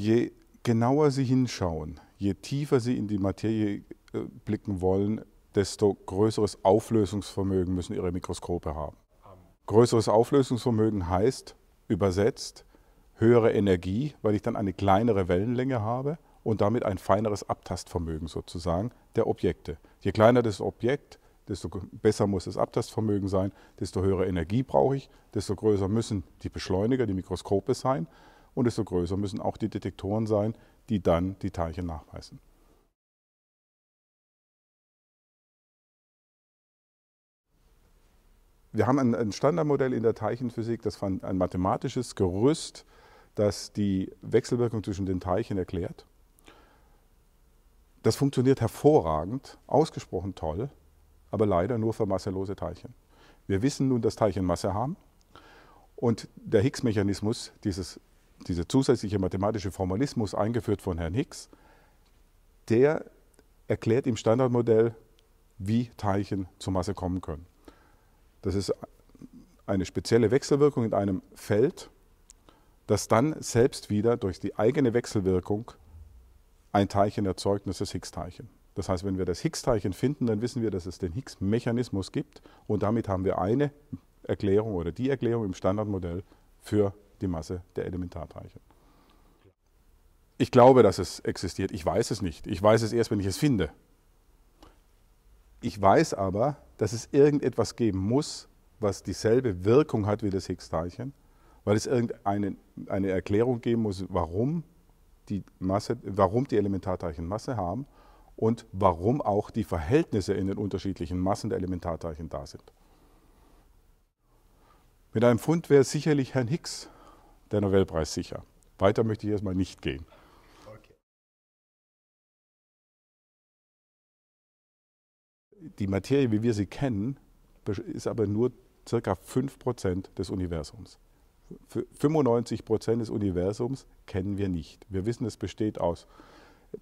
Je genauer Sie hinschauen, je tiefer Sie in die Materie äh, blicken wollen, desto größeres Auflösungsvermögen müssen Ihre Mikroskope haben. Größeres Auflösungsvermögen heißt übersetzt höhere Energie, weil ich dann eine kleinere Wellenlänge habe und damit ein feineres Abtastvermögen sozusagen der Objekte. Je kleiner das Objekt, desto besser muss das Abtastvermögen sein, desto höhere Energie brauche ich, desto größer müssen die Beschleuniger, die Mikroskope sein und desto größer müssen auch die Detektoren sein, die dann die Teilchen nachweisen. Wir haben ein, Standardmodell in der Teilchenphysik, das war ein mathematisches Gerüst, das die Wechselwirkung zwischen den Teilchen erklärt. Das funktioniert hervorragend, ausgesprochen toll, aber leider nur für masselose Teilchen. Wir wissen nun, dass Teilchen Masse haben und der Higgs-Mechanismus dieses dieser zusätzliche mathematische Formalismus, eingeführt von Herrn Higgs, der erklärt im Standardmodell, wie Teilchen zur Masse kommen können. Das ist eine spezielle Wechselwirkung in einem Feld, das dann selbst wieder durch die eigene Wechselwirkung ein Teilchen erzeugt, das ist das Higgs-Teilchen. Das heißt, wenn wir das Higgs-Teilchen finden, dann wissen wir, dass es den Higgs-Mechanismus gibt und damit haben wir eine Erklärung oder die Erklärung im Standardmodell für die Masse der Elementarteilchen. Ich glaube, dass es existiert. Ich weiß es nicht. Ich weiß es erst, wenn ich es finde. Ich weiß aber, dass es irgendetwas geben muss, was dieselbe Wirkung hat wie das Higgs-Teilchen, weil es irgendeine eine Erklärung geben muss, warum die, Masse, warum die Elementarteilchen Masse haben und warum auch die Verhältnisse in den unterschiedlichen Massen der Elementarteilchen da sind. Mit einem Fund wäre sicherlich Herrn Higgs der Nobelpreis sicher. Weiter möchte ich erstmal nicht gehen. Die Materie, wie wir sie kennen, ist aber nur ca. 5% des Universums. 95% des Universums kennen wir nicht. Wir wissen, es besteht aus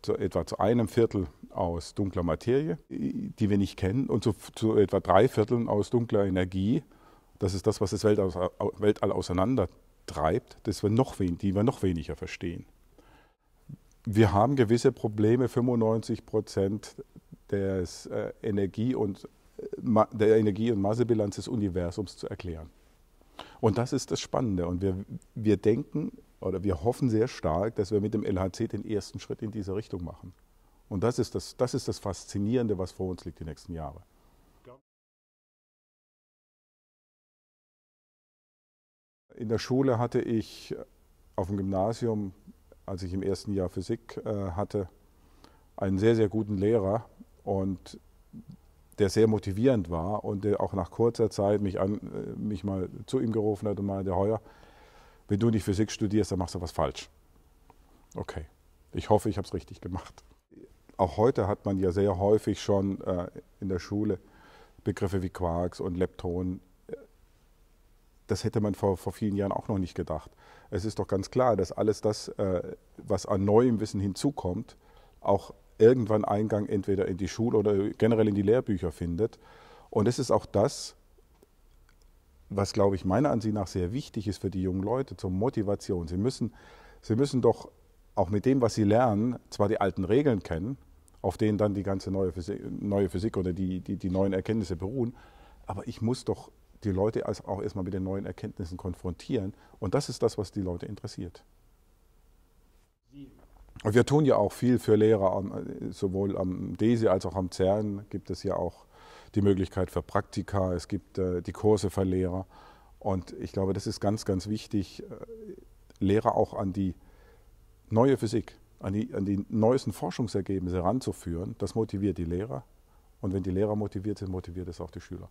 zu etwa zu einem Viertel aus dunkler Materie, die wir nicht kennen, und zu, zu etwa drei Vierteln aus dunkler Energie. Das ist das, was das Weltall, Weltall auseinander treibt, das wir noch die wir noch weniger verstehen. Wir haben gewisse Probleme, 95 Prozent des, äh, Energie und, äh, der Energie- und Massebilanz des Universums zu erklären. Und das ist das Spannende. Und wir, wir denken oder wir hoffen sehr stark, dass wir mit dem LHC den ersten Schritt in diese Richtung machen. Und das ist das, das, ist das Faszinierende, was vor uns liegt die nächsten Jahre. In der Schule hatte ich äh, auf dem Gymnasium, als ich im ersten Jahr Physik äh, hatte, einen sehr, sehr guten Lehrer und der sehr motivierend war und der auch nach kurzer Zeit mich, an, äh, mich mal zu ihm gerufen hat und meinte, Heuer, wenn du nicht Physik studierst, dann machst du was falsch. Okay, ich hoffe, ich habe es richtig gemacht. Auch heute hat man ja sehr häufig schon äh, in der Schule Begriffe wie Quarks und Leptonen das hätte man vor, vor vielen Jahren auch noch nicht gedacht. Es ist doch ganz klar, dass alles das, äh, was an neuem Wissen hinzukommt, auch irgendwann Eingang entweder in die Schule oder generell in die Lehrbücher findet. Und es ist auch das, was, glaube ich, meiner Ansicht nach sehr wichtig ist für die jungen Leute zur Motivation. Sie müssen, sie müssen doch auch mit dem, was sie lernen, zwar die alten Regeln kennen, auf denen dann die ganze neue Physik, neue Physik oder die, die, die neuen Erkenntnisse beruhen, aber ich muss doch die Leute als auch erstmal mit den neuen Erkenntnissen konfrontieren. Und das ist das, was die Leute interessiert. Und wir tun ja auch viel für Lehrer, sowohl am DESI als auch am CERN gibt es ja auch die Möglichkeit für Praktika, es gibt äh, die Kurse für Lehrer. Und ich glaube, das ist ganz, ganz wichtig, äh, Lehrer auch an die neue Physik, an die, an die neuesten Forschungsergebnisse heranzuführen. Das motiviert die Lehrer. Und wenn die Lehrer motiviert sind, motiviert es auch die Schüler.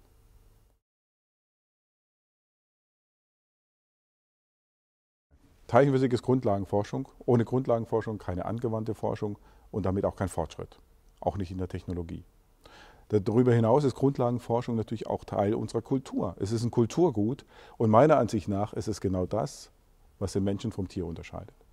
Teilchenphysik ist Grundlagenforschung. Ohne Grundlagenforschung keine angewandte Forschung und damit auch kein Fortschritt. Auch nicht in der Technologie. Darüber hinaus ist Grundlagenforschung natürlich auch Teil unserer Kultur. Es ist ein Kulturgut und meiner Ansicht nach ist es genau das, was den Menschen vom Tier unterscheidet.